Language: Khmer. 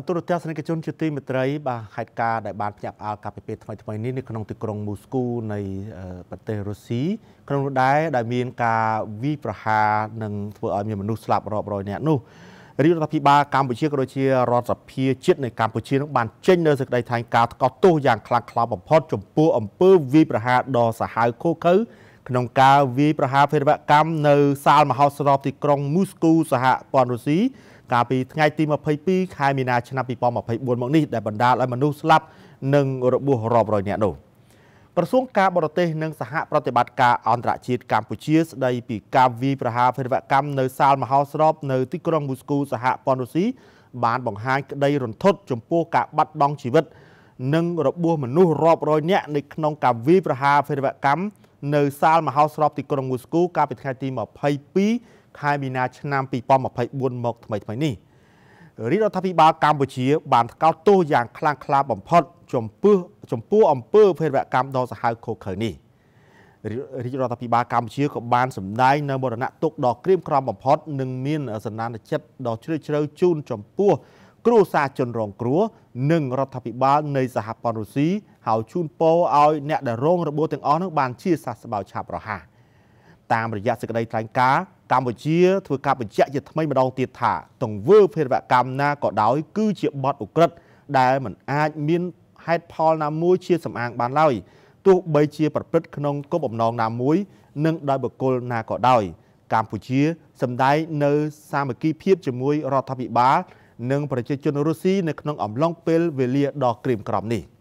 បទូរទស្សនិកជនជាទីមេត្រីបាទហេតុការណ៍ដែលបានផ្ញាក់ផ្អើលកាលពីពេលថ្មីថ្មីនេះនៅក្នុងទីក្រុងមូស្គូនៃប្រទេសរុស្ស៊ីក្នុងនោះដែរដែលមានការវាយប្រហារនិងធ្វើឲ្យមានមនុស្សស្លាប់រាប់រយនាក់នោះរាជរដ្ឋាភិបាលកម្ពុជាក៏ដូចជារដ្ឋសភាជាតិនៃកម្ពុជានឹងបានចេញនូវសេចក្តីថ្លែងការណ៍ថ្កោលទោសយ៉ាងខ្លាំងក្លាបំផុតចំពោះអំពើវាយប្រហារដ៏សាហាវឃោឃៅក្នុងការវាយប្រហារភេរវកម្មនៅសាលមហោស្រពទីក្រុងមូស្គូសហព័ន្ធរុស្ស៊ីកាលពីថ្ងៃទី22ខែមីនាឆ្នាំ2024មកនេះដែលបណ្ដាលឲ្យមនុស្សស្លាប់និងរបួសរាប់រយនាក់នោះក្រសួងការបរទេសនិងសហប្រតិបត្តិការអន្តរជាតិកម្ពុជាស្ដីពីការវាយប្រហារភេរវកម្មនៅសាលមហោស្រពនៅទីក្រុងមូស្គូសហព័ន្ធរុស្ស៊ីបានបង្ហាញក្តីរន្ធត់ចំពោះការបាត់បង់ជីវិត និងរបួសមនុស្សរាប់រយនាក់នៅក្នុងការវាយប្រហារភេរវកម្មនៅសាលមហោស្រពទីក្រុងវូស្គូកាលពីថ្ងៃទី22ខែមីនាឆ្នាំ2024មកថ្មីថ្មីនេះរាជរដ្ឋាភិបាលកម្ពុជាបានថ្កោលទោសយ៉ាងខ្លាំងក្លាបំផុតចំពោះចំពោះអំពើភេរវកម្មដ៏សាហាវឃោរឃៅនេះរាជរដ្ឋាភិបាលកម្ពុជាក៏បានសម្ដែងនៅមរណៈទុកដ៏ក្រៀមក្រំបំផុតនិងមានសន្តានចិត្តដ៏ជ្រាលជ្រៅជូនចំពោះគ្រួសារជនរងគ្រោះនិងរដ្ឋាភិបាលនៃសហព័ន្ធរុស្ស៊ីហើយជូនពរឲ្យអ្នកដែលរងរបួសទាំងអស់នោះបានជាសះស្បើយឆាប់រហ័សតាមរយៈសេចក្តីថ្លែងការណ៍កម្ពុជាធ្វើការបញ្ជាក់ជាថ្មីម្ដងទៀតថាទង្វើភេរវកម្មណាក៏ដោយ គឺជាបទឧក្រិដ្ឋដែលមិនអាចមានហេតុផលណាមួយជាសំអាង បានឡើយទោះបីជាប្រព្រឹត្តក្នុងគោលបំណងណាមួយ និងដោយបុគ្គលណាក៏ដោយ កម្ពុជា សម្ដែងនៅ សាមគ្គីភាពជាមួយរដ្ឋាភិបាលនិងប្រជាជនរុស្ស៊ីនៅក្នុងអំឡុងពេលវេលាដ៏ក្រៀមក្រំនេះ។